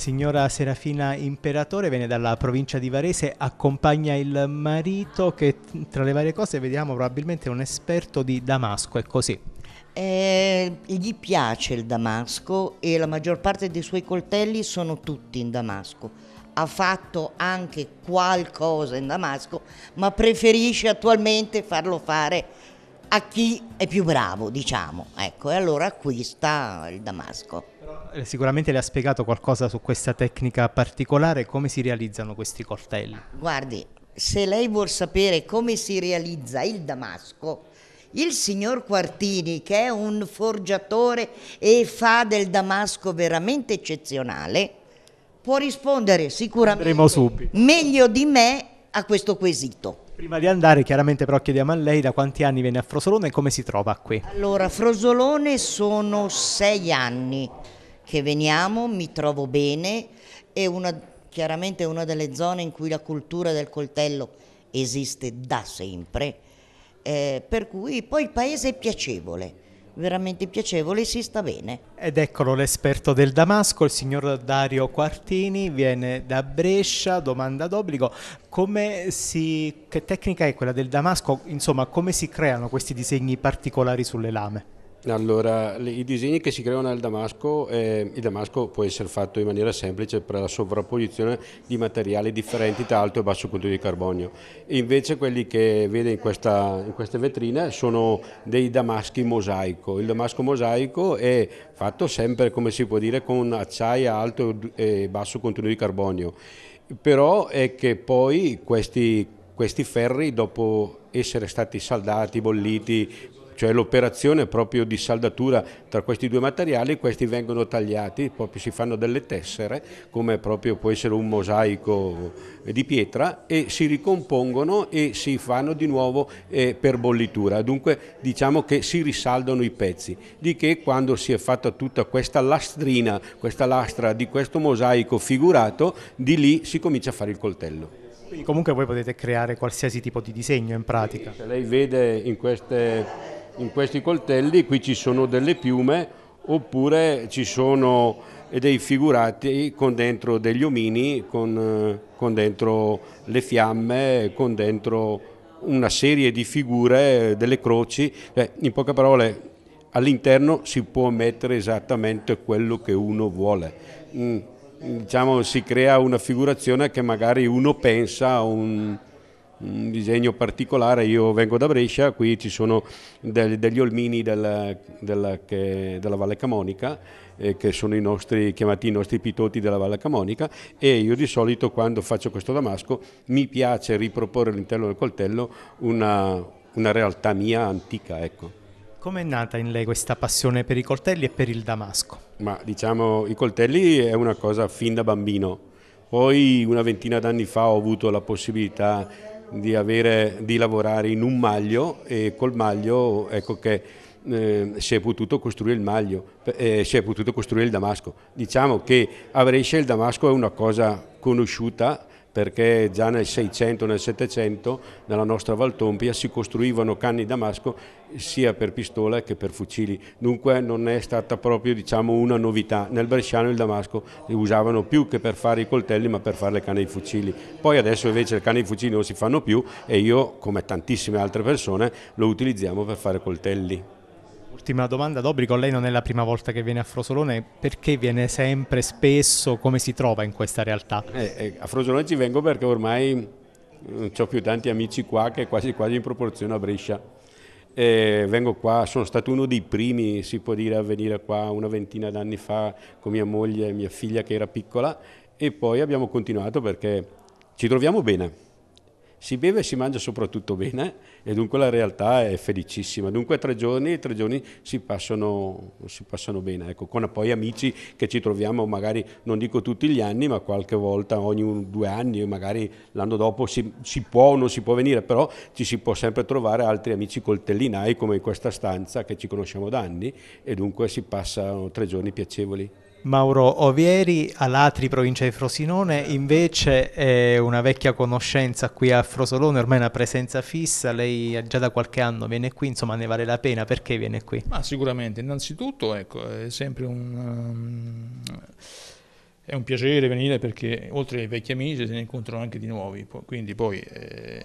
signora Serafina Imperatore viene dalla provincia di Varese, accompagna il marito che tra le varie cose vediamo probabilmente è un esperto di Damasco, è così? Eh, gli piace il Damasco e la maggior parte dei suoi coltelli sono tutti in Damasco. Ha fatto anche qualcosa in Damasco, ma preferisce attualmente farlo fare a chi è più bravo, diciamo, ecco, e allora acquista il Damasco. Eh, sicuramente le ha spiegato qualcosa su questa tecnica particolare, come si realizzano questi coltelli? Guardi, se lei vuol sapere come si realizza il Damasco, il signor Quartini, che è un forgiatore e fa del Damasco veramente eccezionale, può rispondere sicuramente meglio di me a questo quesito. Prima di andare chiaramente però chiediamo a lei da quanti anni viene a Frosolone e come si trova qui? Allora, Frosolone sono sei anni che veniamo, mi trovo bene, è una, chiaramente una delle zone in cui la cultura del coltello esiste da sempre, eh, per cui poi il paese è piacevole veramente piacevole e si sta bene. Ed eccolo l'esperto del Damasco, il signor Dario Quartini, viene da Brescia, domanda d'obbligo, come si, che tecnica è quella del Damasco, insomma come si creano questi disegni particolari sulle lame? Allora, i disegni che si creano nel Damasco, eh, il Damasco può essere fatto in maniera semplice per la sovrapposizione di materiali differenti tra alto e basso contenuto di carbonio. invece quelli che vede in, questa, in queste vetrine sono dei damaschi mosaico. Il damasco mosaico è fatto sempre, come si può dire, con acciaio alto e basso contenuto di carbonio. Però è che poi questi questi ferri dopo essere stati saldati, bolliti, cioè l'operazione proprio di saldatura tra questi due materiali, questi vengono tagliati, si fanno delle tessere, come proprio può essere un mosaico di pietra e si ricompongono e si fanno di nuovo eh, per bollitura, dunque diciamo che si risaldano i pezzi, di che quando si è fatta tutta questa lastrina, questa lastra di questo mosaico figurato, di lì si comincia a fare il coltello. Quindi comunque voi potete creare qualsiasi tipo di disegno in pratica. Se lei vede in queste in questi coltelli qui ci sono delle piume oppure ci sono dei figurati con dentro degli omini, con, eh, con dentro le fiamme, con dentro una serie di figure, delle croci, eh, in poche parole all'interno si può mettere esattamente quello che uno vuole. Mm, diciamo, si crea una figurazione che magari uno pensa, a un, un disegno particolare, io vengo da Brescia, qui ci sono del, degli olmini del, del, che, della Valle Camonica, eh, che sono i nostri, chiamati i nostri pitoti della Valle Camonica e io di solito quando faccio questo damasco mi piace riproporre all'interno del coltello una, una realtà mia antica. Ecco. Come è nata in lei questa passione per i coltelli e per il damasco? Ma diciamo, i coltelli è una cosa fin da bambino. Poi una ventina d'anni fa ho avuto la possibilità di, avere, di lavorare in un maglio e col maglio ecco che eh, si è potuto costruire il maglio, eh, si è potuto costruire il damasco. Diciamo che a Brescia il damasco è una cosa conosciuta perché già nel 600 nel 700 nella nostra Valtompia si costruivano canni damasco sia per pistola che per fucili, dunque non è stata proprio diciamo, una novità, nel bresciano il damasco li usavano più che per fare i coltelli ma per fare le canne di fucili, poi adesso invece le canne di fucili non si fanno più e io come tantissime altre persone lo utilizziamo per fare coltelli ultima domanda d'obbligo, lei non è la prima volta che viene a Frosolone, perché viene sempre, spesso, come si trova in questa realtà? Eh, eh, a Frosolone ci vengo perché ormai non mm, ho più tanti amici qua che quasi quasi in proporzione a Brescia. E vengo qua, sono stato uno dei primi, si può dire, a venire qua una ventina d'anni fa con mia moglie e mia figlia che era piccola e poi abbiamo continuato perché ci troviamo bene si beve e si mangia soprattutto bene e dunque la realtà è felicissima. Dunque tre giorni, tre giorni si passano, si passano bene, ecco, con poi amici che ci troviamo magari, non dico tutti gli anni, ma qualche volta ogni un, due anni, magari l'anno dopo si, si, può o non si può venire, però ci si può sempre trovare altri amici coltellinai come in questa stanza che ci conosciamo da anni e dunque si passano tre giorni piacevoli. Mauro Ovieri, Alatri, provincia di Frosinone, invece è una vecchia conoscenza qui a Frosolone, ormai una presenza fissa, lei già da qualche anno viene qui, insomma ne vale la pena, perché viene qui? Ma sicuramente, innanzitutto ecco, è sempre un, um, è un piacere venire perché oltre ai vecchi amici se ne incontrano anche di nuovi, quindi poi eh,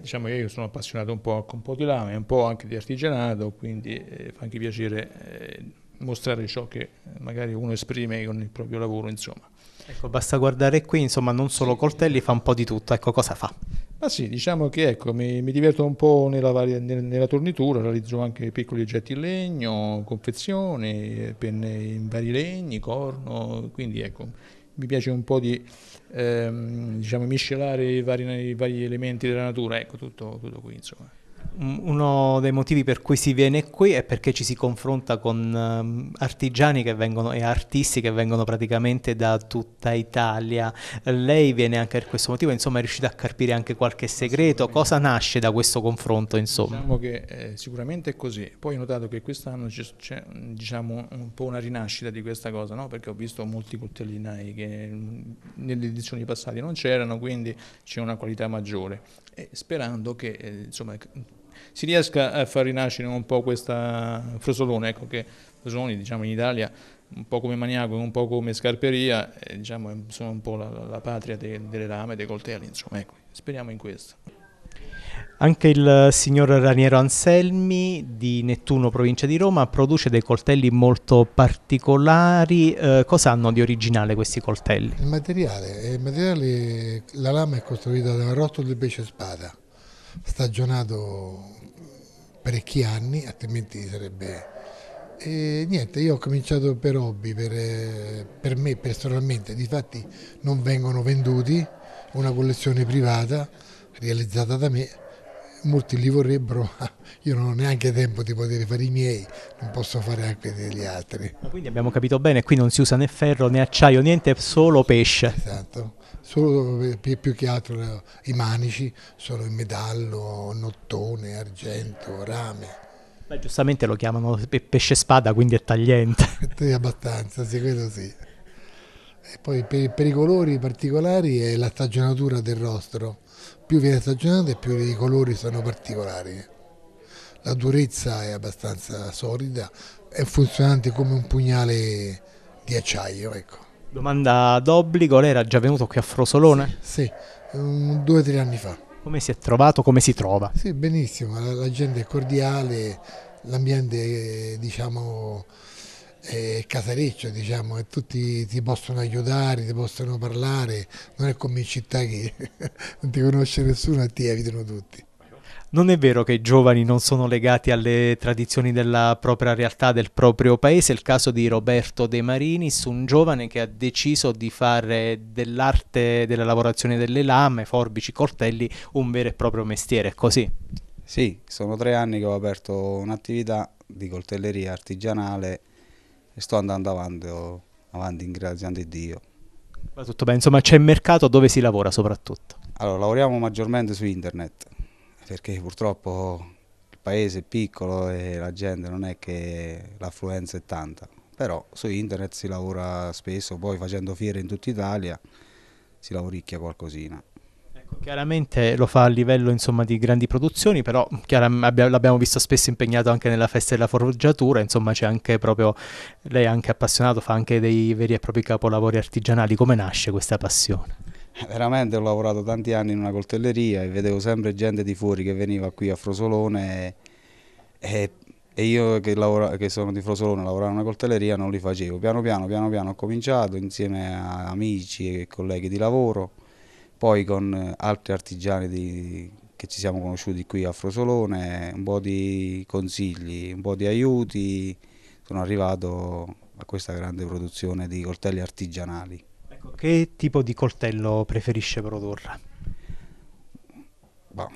diciamo io sono appassionato un po' a di lame, un po' anche di artigianato, quindi eh, fa anche piacere... Eh, mostrare ciò che magari uno esprime con il proprio lavoro, insomma. Ecco, basta guardare qui, insomma, non solo coltelli, fa un po' di tutto. Ecco, cosa fa? Ma sì, diciamo che ecco, mi, mi, diverto un po' nella, varia, nella, tornitura, realizzo anche piccoli oggetti in legno, confezioni, penne in vari legni, corno, quindi ecco, mi piace un po' di ehm, diciamo, miscelare i vari, i vari, elementi della natura, ecco, tutto, tutto qui insomma. Mm, uno dei motivi per cui si viene qui è perché ci si confronta con ehm, artigiani vengono, e artisti che vengono praticamente da tutta Italia. Lei viene anche per questo motivo, insomma è riuscita a carpire anche qualche segreto. Cosa nasce da questo confronto? Insomma? Diciamo che eh, sicuramente è così. Poi ho notato che quest'anno c'è diciamo, un po' una rinascita di questa cosa, no? perché ho visto molti coltellinai che mm, nelle edizioni passate non c'erano, quindi c'è una qualità maggiore. E sperando che eh, insomma, si riesca a far rinascere un po' questa Fresolone, ecco che Fresoloni diciamo in Italia un po' come Maniaco, un po' come Scarperia, eh, diciamo sono un po' la, la patria de, delle lame, dei coltelli, insomma, ecco, speriamo in questo. Anche il signor Raniero Anselmi di Nettuno, provincia di Roma, produce dei coltelli molto particolari. Eh, cosa hanno di originale questi coltelli? Il materiale, il materiale, la lama è costruita da un rotolo di pesce spada stagionato parecchi anni, altrimenti sarebbe... E niente, io ho cominciato per hobby, per, per me personalmente, difatti non vengono venduti, una collezione privata realizzata da me molti li vorrebbero, ma io non ho neanche tempo di poter fare i miei, non posso fare anche degli altri. quindi abbiamo capito bene, qui non si usa né ferro né acciaio, niente, solo pesce. Esatto, solo più che altro i manici sono in metallo, nottone, argento, rame. Beh, giustamente lo chiamano pesce spada, quindi è tagliente. abbastanza, sì, quello sì. E poi per, per, i colori particolari è la stagionatura del rostro, più viene stagionato e più i colori sono particolari. La durezza è abbastanza solida, è funzionante come un pugnale di acciaio. Ecco. Domanda d'obbligo, lei era già venuto qui a Frosolone? Sì, sì un, due o tre anni fa. Come si è trovato, come si trova? Sì, benissimo, la, la gente è cordiale, l'ambiente diciamo è casareccio, diciamo, e tutti ti possono aiutare, ti possono parlare, non è come in città che non ti conosce nessuno e ti evitano tutti. Non è vero che i giovani non sono legati alle tradizioni della propria realtà, del proprio paese. È il caso di Roberto De Marinis, un giovane che ha deciso di fare dell'arte della lavorazione delle lame, forbici, coltelli un vero e proprio mestiere. È così? Sì, sono tre anni che ho aperto un'attività di coltelleria artigianale e sto andando avanti, oh, avanti ringraziando Dio. Va tutto bene, insomma c'è mercato dove si lavora soprattutto? Allora, lavoriamo maggiormente su internet, perché purtroppo il paese è piccolo e la gente non è che l'affluenza è tanta, però su internet si lavora spesso, poi facendo fiere in tutta Italia si lavoricchia qualcosina. Ecco, chiaramente lo fa a livello insomma, di grandi produzioni, però l'abbiamo visto spesso impegnato anche nella festa della forgiatura, insomma c'è anche proprio, lei è anche appassionato, fa anche dei veri e propri capolavori artigianali, come nasce questa passione? Eh, veramente ho lavorato tanti anni in una coltelleria e vedevo sempre gente di fuori che veniva qui a Frosolone e, e, e io che, lavora, che, sono di Frosolone lavoravo in una coltelleria non li facevo. Piano piano, piano piano ho cominciato insieme a amici e colleghi di lavoro poi con eh, altri artigiani di, che ci siamo conosciuti qui a Frosolone, un po' di consigli, un po' di aiuti, sono arrivato a questa grande produzione di coltelli artigianali. Ecco, che tipo di coltello preferisce produrre? Bah,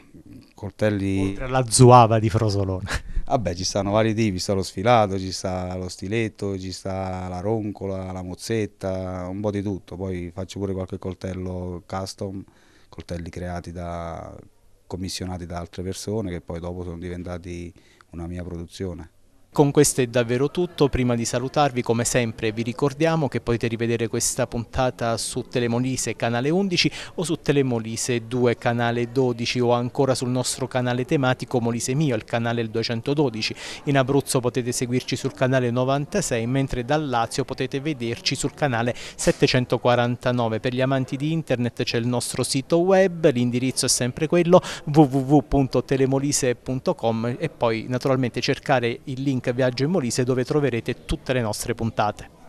coltelli... Oltre alla zuava di Frosolone. Vabbè, ci stanno vari tipi, ci sta lo sfilato, ci sta lo stiletto, ci sta la roncola, la mozzetta, un po' di tutto. Poi faccio pure qualche coltello custom, coltelli creati da commissionati da altre persone che poi dopo sono diventati una mia produzione. Con questo è davvero tutto, prima di salutarvi come sempre vi ricordiamo che potete rivedere questa puntata su Telemolise canale 11 o su Telemolise 2 canale 12 o ancora sul nostro canale tematico Molise Mio, il canale 212. In Abruzzo potete seguirci sul canale 96 mentre dal Lazio potete vederci sul canale 749. Per gli amanti di internet c'è il nostro sito web, l'indirizzo è sempre quello www.telemolise.com e poi naturalmente cercare il link link Viaggio in Molise dove troverete tutte le nostre puntate.